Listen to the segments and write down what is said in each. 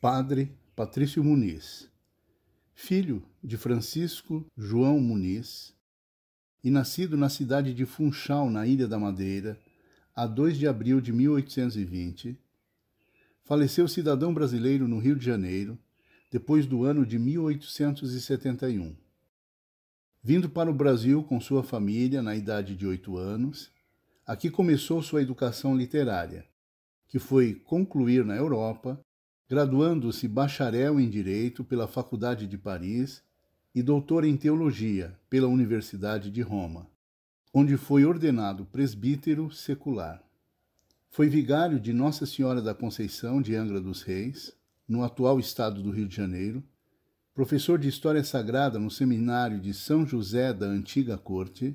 Padre Patrício Muniz, filho de Francisco João Muniz e nascido na cidade de Funchal, na Ilha da Madeira, a 2 de abril de 1820, faleceu cidadão brasileiro no Rio de Janeiro depois do ano de 1871. Vindo para o Brasil com sua família na idade de oito anos, aqui começou sua educação literária, que foi concluir na Europa graduando-se bacharel em Direito pela Faculdade de Paris e doutor em Teologia pela Universidade de Roma, onde foi ordenado presbítero secular. Foi vigário de Nossa Senhora da Conceição de Angra dos Reis, no atual estado do Rio de Janeiro, professor de História Sagrada no Seminário de São José da Antiga Corte,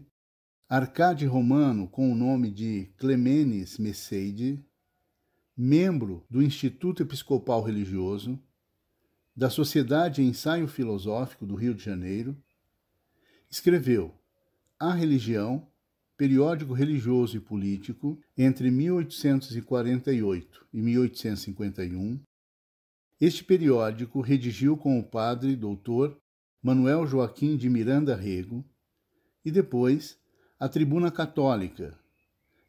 arcade romano com o nome de Clemenes Messeide membro do Instituto Episcopal Religioso, da Sociedade Ensaio Filosófico do Rio de Janeiro, escreveu A Religião, periódico religioso e político, entre 1848 e 1851. Este periódico redigiu com o padre doutor Manuel Joaquim de Miranda Rego e depois a Tribuna Católica,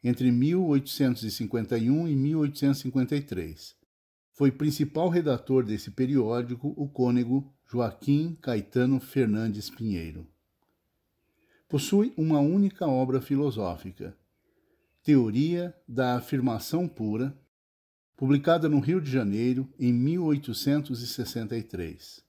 entre 1851 e 1853. Foi principal redator desse periódico o cônego Joaquim Caetano Fernandes Pinheiro. Possui uma única obra filosófica, Teoria da Afirmação Pura, publicada no Rio de Janeiro em 1863.